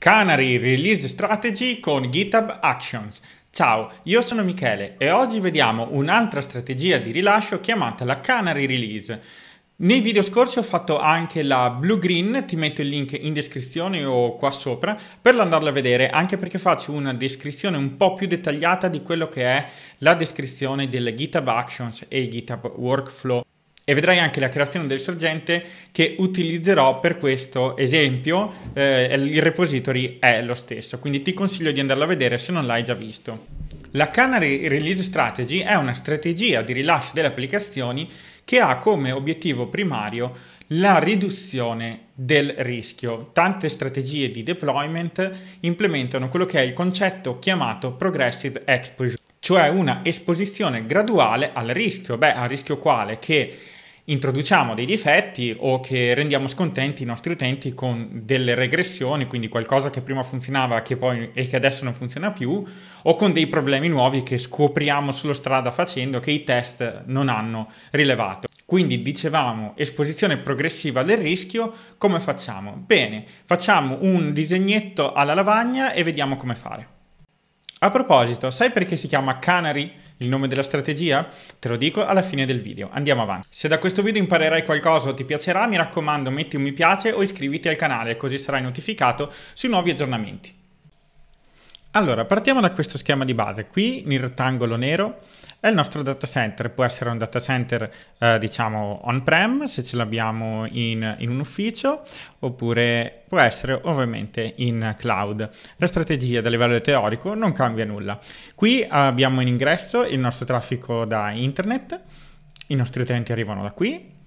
Canary Release Strategy con GitHub Actions. Ciao, io sono Michele e oggi vediamo un'altra strategia di rilascio chiamata la Canary Release. Nei video scorsi ho fatto anche la Blue Green, ti metto il link in descrizione o qua sopra per andarla a vedere, anche perché faccio una descrizione un po' più dettagliata di quello che è la descrizione delle GitHub Actions e GitHub Workflow e vedrai anche la creazione del sorgente che utilizzerò per questo esempio, eh, il repository è lo stesso, quindi ti consiglio di andarlo a vedere se non l'hai già visto. La Canary Release Strategy è una strategia di rilascio delle applicazioni che ha come obiettivo primario la riduzione del rischio. Tante strategie di deployment implementano quello che è il concetto chiamato progressive exposure, cioè una esposizione graduale al rischio. Beh, al rischio quale? Che introduciamo dei difetti o che rendiamo scontenti i nostri utenti con delle regressioni, quindi qualcosa che prima funzionava che poi, e che adesso non funziona più, o con dei problemi nuovi che scopriamo sulla strada facendo che i test non hanno rilevato. Quindi dicevamo esposizione progressiva del rischio, come facciamo? Bene, facciamo un disegnetto alla lavagna e vediamo come fare. A proposito, sai perché si chiama Canary? Il nome della strategia? Te lo dico alla fine del video. Andiamo avanti. Se da questo video imparerai qualcosa o ti piacerà, mi raccomando metti un mi piace o iscriviti al canale così sarai notificato sui nuovi aggiornamenti. Allora, partiamo da questo schema di base. Qui, nel rettangolo nero, è il nostro data center. Può essere un data center, eh, diciamo, on-prem, se ce l'abbiamo in, in, un ufficio, oppure può essere ovviamente in cloud. La strategia da livello teorico non cambia nulla. Qui abbiamo in ingresso il nostro traffico da internet, i nostri utenti arrivano da qui,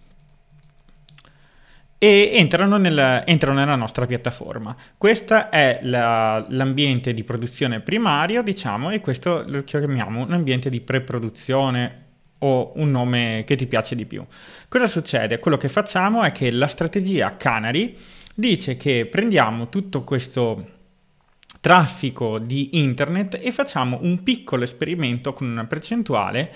e entrano, nel, entrano nella nostra piattaforma. Questo è la, l'ambiente di produzione primario, diciamo, e questo lo chiamiamo un ambiente di preproduzione o un nome che ti piace di più. Cosa succede? Quello che facciamo è che la strategia Canary dice che prendiamo tutto questo traffico di internet e facciamo un piccolo esperimento con una percentuale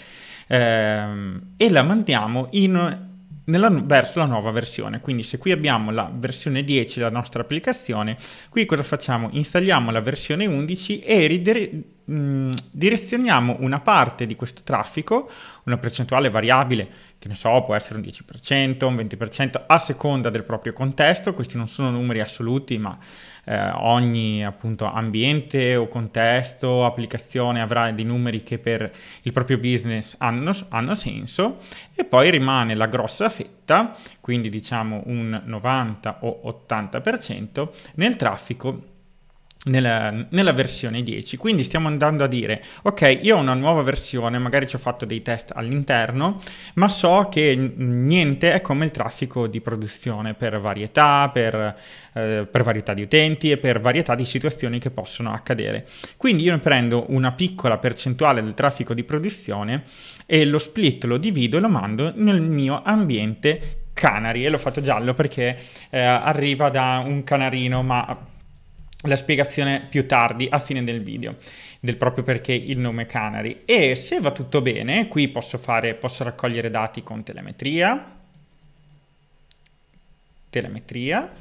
ehm, e la mandiamo in nella, verso la nuova versione. Quindi se qui abbiamo la versione 10 della nostra applicazione, qui cosa facciamo? Installiamo la versione 11 e ridere, mh, mm, direzioniamo una parte di questo traffico, una percentuale variabile, che ne so, può essere un 10%, un 20%, a seconda del proprio contesto, questi non sono numeri assoluti, ma eh, ogni appunto ambiente o contesto, applicazione avrà dei numeri che per il proprio business hanno, hanno senso e poi rimane la grossa fetta, quindi diciamo un 90 o 80% nel traffico nella, nella, versione 10. Quindi stiamo andando a dire, ok, io ho una nuova versione, magari ci ho fatto dei test all'interno, ma so che niente è come il traffico di produzione per varietà, per, eh, per varietà di utenti e per varietà di situazioni che possono accadere. Quindi io prendo una piccola percentuale del traffico di produzione e lo split lo divido e lo mando nel mio ambiente canari e l'ho fatto giallo perché eh, arriva da un canarino ma la spiegazione più tardi a fine del video del proprio perché il nome Canary e se va tutto bene qui posso fare posso raccogliere dati con telemetria telemetria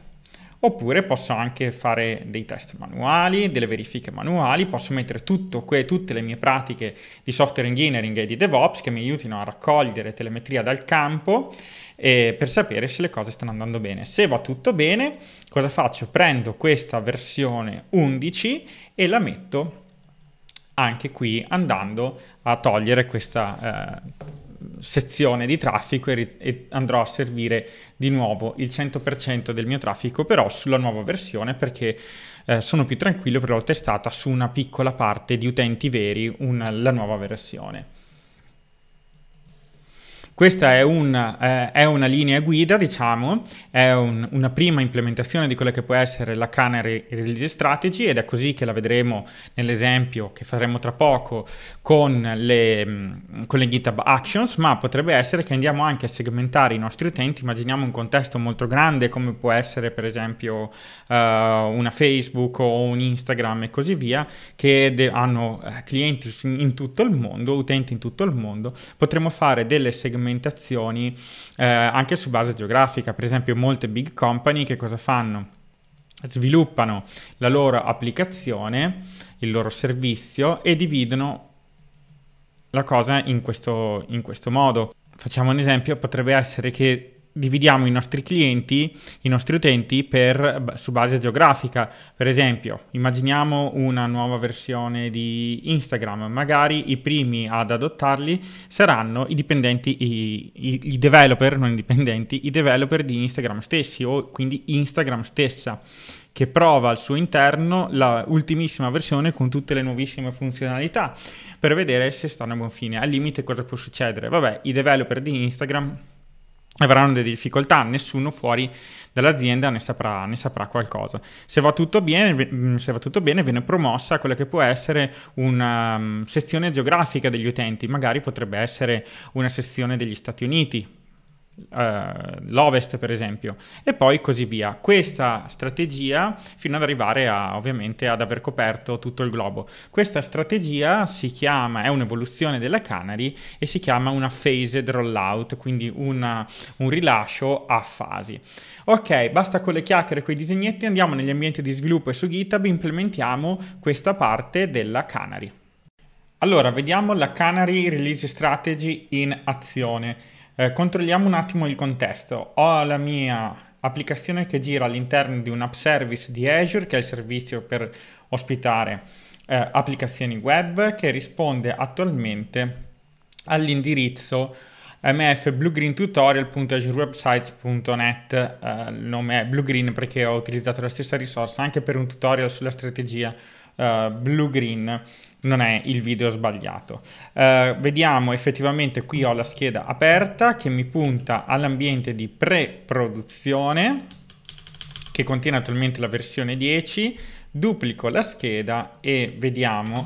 oppure posso anche fare dei test manuali, delle verifiche manuali, posso mettere que, tutte le mie pratiche di software engineering e di DevOps che mi aiutino a raccogliere telemetria dal campo eh, per sapere se le cose stanno andando bene. Se va tutto bene, cosa faccio? Prendo questa versione 11 e la metto anche qui andando a togliere questa... Eh, sezione di traffico e, e andrò a servire di nuovo il 100% del mio traffico però sulla nuova versione perché eh, sono più tranquillo perché l'ho testata su una piccola parte di utenti veri una, la nuova versione. Questa è una, eh, è una linea guida, diciamo, è un, una prima implementazione di quella che può essere la Canary Release Strategy ed è così che la vedremo nell'esempio che faremo tra poco con le, mm, con le GitHub Actions, ma potrebbe essere che andiamo anche a segmentare i nostri utenti, immaginiamo un contesto molto grande come può essere per esempio eh, una Facebook o un Instagram e così via, che de- hanno eh, clienti in tutto il mondo, utenti in tutto il mondo, potremmo fare delle segmentazioni segmentazioni eh, anche su base geografica. Per esempio, molte big company che cosa fanno? Sviluppano la loro applicazione, il loro servizio e dividono la cosa in questo, in questo modo. Facciamo un esempio, potrebbe essere che dividiamo i nostri clienti, i nostri utenti per, su base geografica. Per esempio, immaginiamo una nuova versione di Instagram, magari i primi ad adottarli saranno i dipendenti, i, i, i developer, non i dipendenti, i developer di Instagram stessi o quindi Instagram stessa che prova al suo interno la ultimissima versione con tutte le nuovissime funzionalità per vedere se stanno a buon fine. Al limite cosa può succedere? Vabbè, i developer di Instagram avranno delle difficoltà, nessuno fuori dall'azienda ne saprà, ne saprà qualcosa. Se va, bene, mm, se va, tutto bene, viene promossa quella che può essere una mm, sezione geografica degli utenti, magari potrebbe essere una sezione degli Stati Uniti, Uh, l'ovest per esempio e poi così via questa strategia fino ad arrivare a, ovviamente ad aver coperto tutto il globo questa strategia si chiama è un'evoluzione della Canary e si chiama una phased rollout quindi una, un rilascio a fasi ok basta con le chiacchiere con i disegnetti andiamo negli ambienti di sviluppo e su GitHub implementiamo questa parte della Canary allora vediamo la Canary Release Strategy in azione eh, controlliamo un attimo il contesto. Ho la mia applicazione che gira all'interno di un app service di Azure, che è il servizio per ospitare eh, applicazioni web, che risponde attualmente all'indirizzo mfbluegreentutorial.azurewebsites.net eh, il nome è bluegreen perché ho utilizzato la stessa risorsa anche per un tutorial sulla strategia uh, eh, blue-green non è il video sbagliato. Uh, vediamo effettivamente qui ho la scheda aperta che mi punta all'ambiente di pre-produzione che contiene attualmente la versione 10, duplico la scheda e vediamo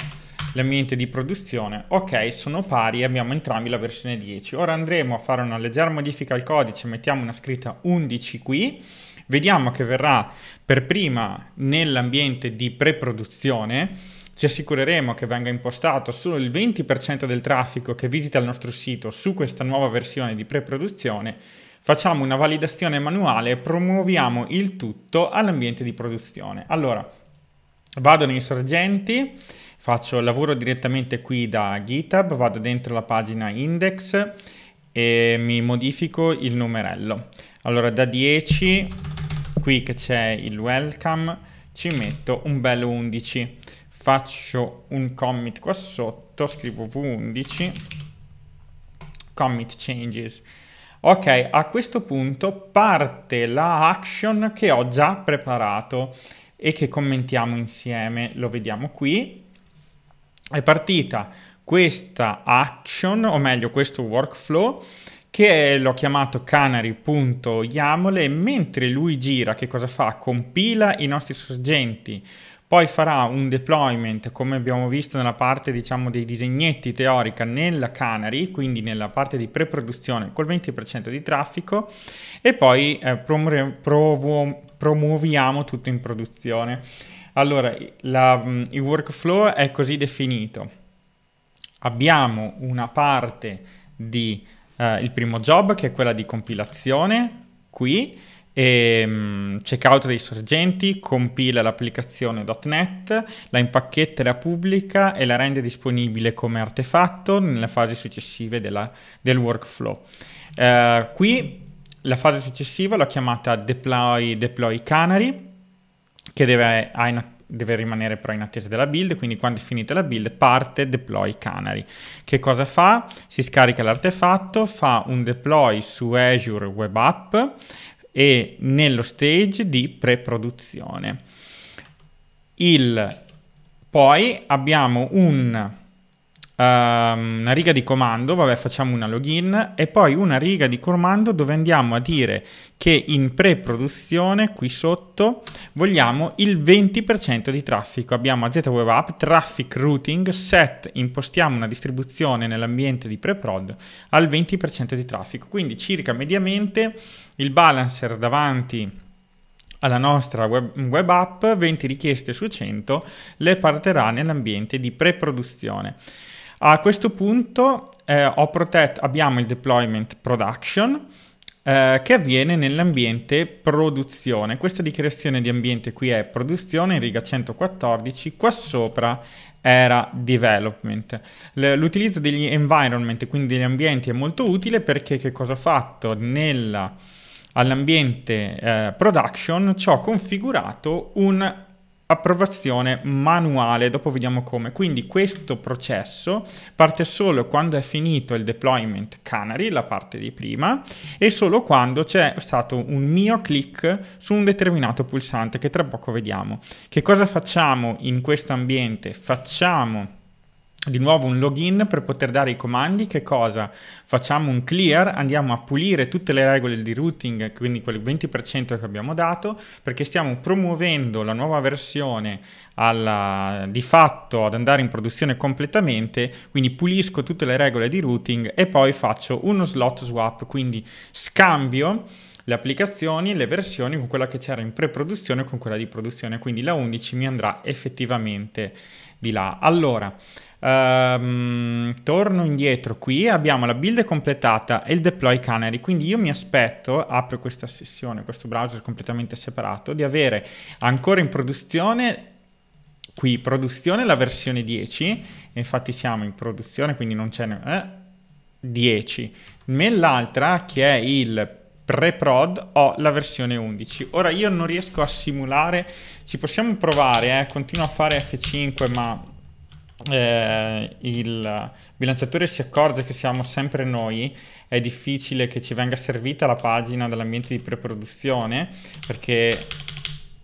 l'ambiente di produzione. Ok, sono pari, abbiamo entrambi la versione 10. Ora andremo a fare una leggera modifica al codice, mettiamo una scritta 11 qui vediamo che verrà per prima nell'ambiente di pre-produzione. ci assicureremo che venga impostato solo il 20% del traffico che visita il nostro sito su questa nuova versione di pre-produzione. facciamo una validazione manuale e promuoviamo il tutto all'ambiente di produzione. Allora, vado nei sorgenti, faccio il lavoro direttamente qui da GitHub, vado dentro la pagina index e mi modifico il numerello. Allora, da 10 qui che c'è il welcome ci metto un bel 11 faccio un commit qua sotto scrivo v11 commit changes ok a questo punto parte la action che ho già preparato e che commentiamo insieme lo vediamo qui è partita questa action o meglio questo workflow che l'ho chiamato canary.yaml e mentre lui gira che cosa fa? Compila i nostri sorgenti, poi farà un deployment come abbiamo visto nella parte diciamo dei disegnetti teorica nella canary, quindi nella parte di pre-produzione col 20% di traffico e poi eh, promuo promuoviamo tutto in produzione. Allora, la, mm, il workflow è così definito. Abbiamo una parte di eh, il primo job che è quella di compilazione qui, e, um, checkout dei sorgenti, compila l'applicazione.NET, la impacchetta e la pubblica e la rende disponibile come artefatto nelle fasi successive della, del workflow. Uh, qui la fase successiva l'ho chiamata deploy, deploy canary, che deve, ha in, deve rimanere però in attesa della build, quindi quando è finita la build parte deploy canary. Che cosa fa? Si scarica l'artefatto, fa un deploy su Azure Web App e nello stage di pre-produzione. Il... Poi abbiamo un Ehm, una riga di comando, vabbè facciamo una login e poi una riga di comando dove andiamo a dire che in pre-produzione qui sotto vogliamo il 20% di traffico. Abbiamo AZ Web App, Traffic Routing, Set, impostiamo una distribuzione nell'ambiente di pre-prod al 20% di traffico. Quindi circa mediamente il balancer davanti alla nostra web, web, app 20 richieste su 100 le parterà nell'ambiente di pre-produzione. A questo punto eh, protetto, abbiamo il deployment production eh, che avviene nell'ambiente produzione. Questa dichiarazione di ambiente qui è produzione, in riga 114, qua sopra era development. L'utilizzo degli environment, quindi degli ambienti, è molto utile perché che cosa ho fatto? Nella all'ambiente eh, production ci ho configurato un approvazione manuale, dopo vediamo come. Quindi questo processo parte solo quando è finito il deployment Canary, la parte di prima, e solo quando c'è stato un mio click su un determinato pulsante che tra poco vediamo. Che cosa facciamo in questo ambiente? Facciamo di nuovo un login per poter dare i comandi, che cosa? Facciamo un clear, andiamo a pulire tutte le regole di routing, quindi quel 20% che abbiamo dato, perché stiamo promuovendo la nuova versione alla, di fatto ad andare in produzione completamente, quindi pulisco tutte le regole di routing e poi faccio uno slot swap, quindi scambio le applicazioni, le versioni con quella che c'era in pre-produzione con quella di produzione, quindi la 11 mi andrà effettivamente di là. Allora, Um, torno indietro qui, abbiamo la build completata e il deploy canary, quindi io mi aspetto, apro questa sessione, questo browser completamente separato, di avere ancora in produzione qui produzione la versione 10, infatti siamo in produzione quindi non c'è eh, 10, nell'altra che è il pre-prod ho la versione 11. Ora io non riesco a simulare, ci possiamo provare, eh? continuo a fare F5 ma eh, il bilanciatore si accorge che siamo sempre noi, è difficile che ci venga servita la pagina dell'ambiente di preproduzione perché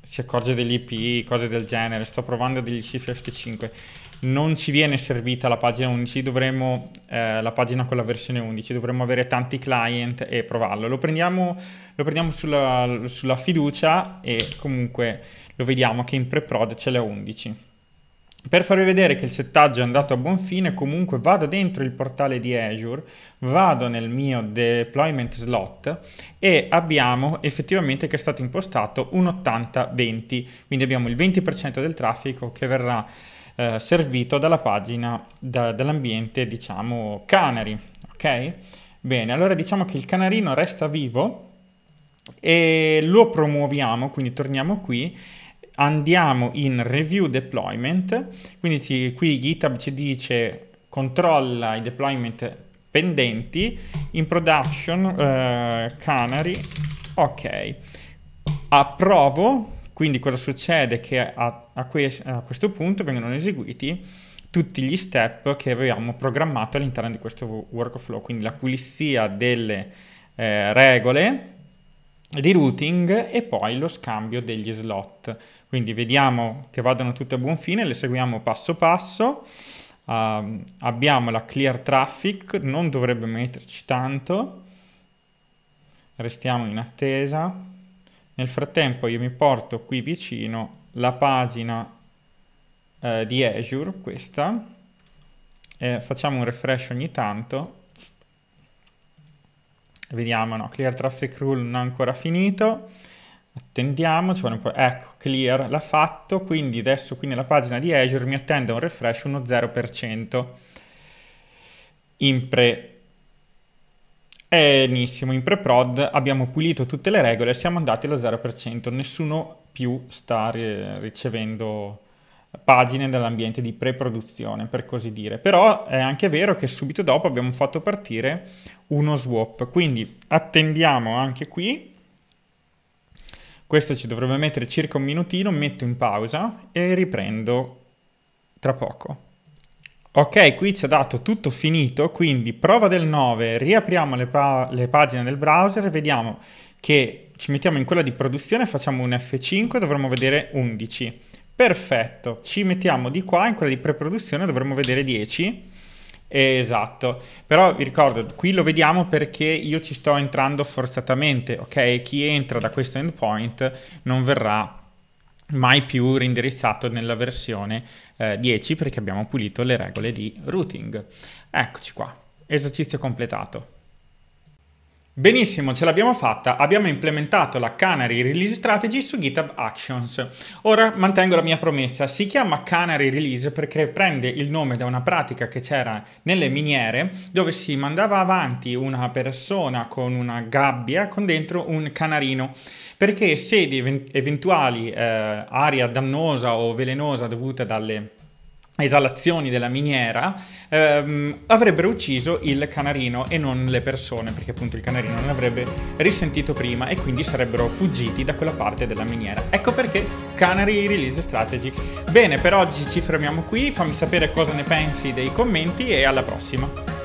si accorge degli IP, cose del genere, sto provando degli cifre F5, non ci viene servita la pagina 11, dovremmo eh, la pagina con la versione 11, dovremmo avere tanti client e provarlo. Lo prendiamo, lo prendiamo sulla, sulla fiducia e comunque lo vediamo che in pre-prod c'è la 11. Per farvi vedere che il settaggio è andato a buon fine, comunque vado dentro il portale di Azure, vado nel mio deployment slot e abbiamo effettivamente che è stato impostato un 80-20, quindi abbiamo il 20% del traffico che verrà eh, servito dalla pagina, da, dall'ambiente diciamo Canary, ok? Bene, allora diciamo che il canarino resta vivo e lo promuoviamo, quindi torniamo qui andiamo in review deployment, quindi ci, qui GitHub ci dice controlla i deployment pendenti, in production eh, canary, ok, approvo, quindi cosa succede? Che a, a, que- a questo punto vengono eseguiti tutti gli step che avevamo programmato all'interno di questo workflow, quindi la pulizia delle eh, regole di routing e poi lo scambio degli slot. Quindi vediamo che vadano tutte a buon fine, le seguiamo passo passo. Uh, abbiamo la clear traffic, non dovrebbe metterci tanto. Restiamo in attesa. Nel frattempo io mi porto qui vicino la pagina uh, di Azure, questa. Eh, facciamo un refresh ogni tanto. Vediamo, no, clear traffic rule non è ancora finito. Attendiamo, ci vuole un po'. Ecco, clear, l'ha fatto, quindi adesso qui nella pagina di Azure mi attende un refresh uno 0%. In pre Benissimo, in pre-prod abbiamo pulito tutte le regole, siamo andati allo 0%, nessuno più sta ricevendo pagine dall'ambiente di pre-produzione, per così dire. Però è anche vero che subito dopo abbiamo fatto partire uno swap, quindi attendiamo anche qui questo ci dovrebbe mettere circa un minutino, metto in pausa e riprendo tra poco. Ok, qui ci ha dato tutto finito, quindi prova del 9, riapriamo le, pa le pagine del browser, e vediamo che ci mettiamo in quella di produzione, facciamo un F5, dovremmo vedere 11. Perfetto, ci mettiamo di qua, in quella di preproduzione dovremmo vedere 10 esatto, però vi ricordo, qui lo vediamo perché io ci sto entrando forzatamente, ok? Chi entra da questo endpoint non verrà mai più rindirizzato nella versione eh, 10 perché abbiamo pulito le regole di routing. Eccoci qua, esercizio completato. Benissimo, ce l'abbiamo fatta. Abbiamo implementato la Canary Release Strategy su GitHub Actions. Ora mantengo la mia promessa. Si chiama Canary Release perché prende il nome da una pratica che c'era nelle miniere dove si mandava avanti una persona con una gabbia con dentro un canarino. Perché se di eventuali eh, aria dannosa o velenosa dovuta dalle esalazioni della miniera ehm, avrebbero ucciso il canarino e non le persone perché appunto il canarino non avrebbe risentito prima e quindi sarebbero fuggiti da quella parte della miniera ecco perché Canary Release Strategy bene per oggi ci fermiamo qui fammi sapere cosa ne pensi dei commenti e alla prossima